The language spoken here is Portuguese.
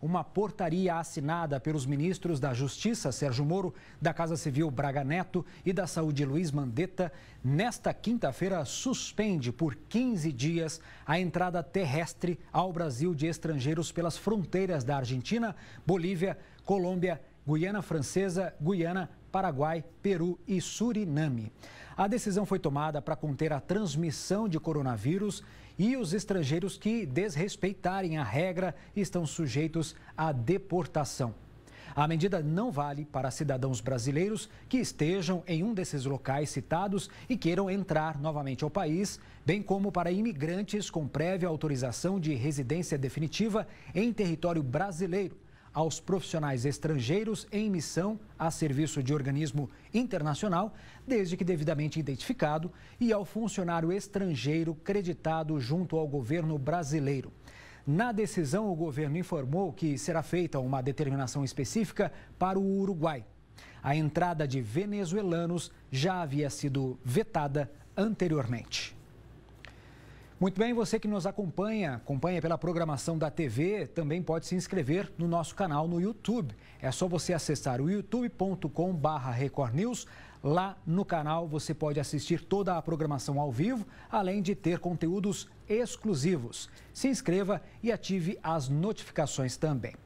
uma portaria assinada pelos ministros da Justiça, Sérgio Moro, da Casa Civil, Braga Neto e da Saúde, Luiz Mandetta, nesta quinta-feira suspende por 15 dias a entrada terrestre ao Brasil de estrangeiros pelas fronteiras da Argentina, Bolívia, Colômbia, Guiana Francesa, Guiana, Paraguai, Peru e Suriname. A decisão foi tomada para conter a transmissão de coronavírus e os estrangeiros que desrespeitarem a regra estão sujeitos à deportação. A medida não vale para cidadãos brasileiros que estejam em um desses locais citados e queiram entrar novamente ao país, bem como para imigrantes com prévia autorização de residência definitiva em território brasileiro aos profissionais estrangeiros em missão a serviço de organismo internacional, desde que devidamente identificado, e ao funcionário estrangeiro creditado junto ao governo brasileiro. Na decisão, o governo informou que será feita uma determinação específica para o Uruguai. A entrada de venezuelanos já havia sido vetada anteriormente. Muito bem, você que nos acompanha, acompanha pela programação da TV, também pode se inscrever no nosso canal no YouTube. É só você acessar o youtube.com/barra Record News. Lá no canal você pode assistir toda a programação ao vivo, além de ter conteúdos exclusivos. Se inscreva e ative as notificações também.